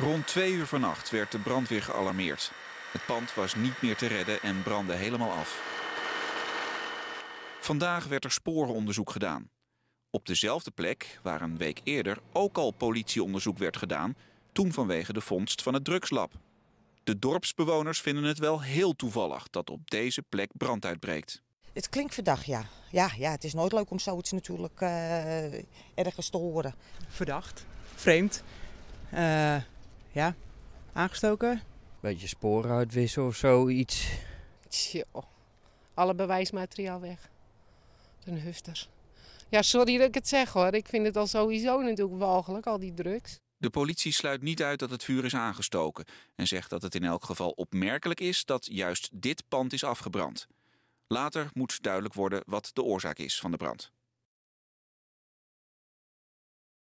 Rond twee uur vannacht werd de brandweer gealarmeerd. Het pand was niet meer te redden en brandde helemaal af. Vandaag werd er sporenonderzoek gedaan. Op dezelfde plek waar een week eerder ook al politieonderzoek werd gedaan, toen vanwege de vondst van het drugslab. De dorpsbewoners vinden het wel heel toevallig dat op deze plek brand uitbreekt. Het klinkt verdacht, ja. Ja, ja het is nooit leuk om zoiets natuurlijk uh, ergens te horen. Verdacht, vreemd. Eh, ja, aangestoken. Beetje sporen uitwissen of zoiets. Tjo, alle bewijsmateriaal weg. Een hufter. Ja, sorry dat ik het zeg hoor. Ik vind het al sowieso natuurlijk walgelijk, al die drugs. De politie sluit niet uit dat het vuur is aangestoken en zegt dat het in elk geval opmerkelijk is dat juist dit pand is afgebrand. Later moet duidelijk worden wat de oorzaak is van de brand.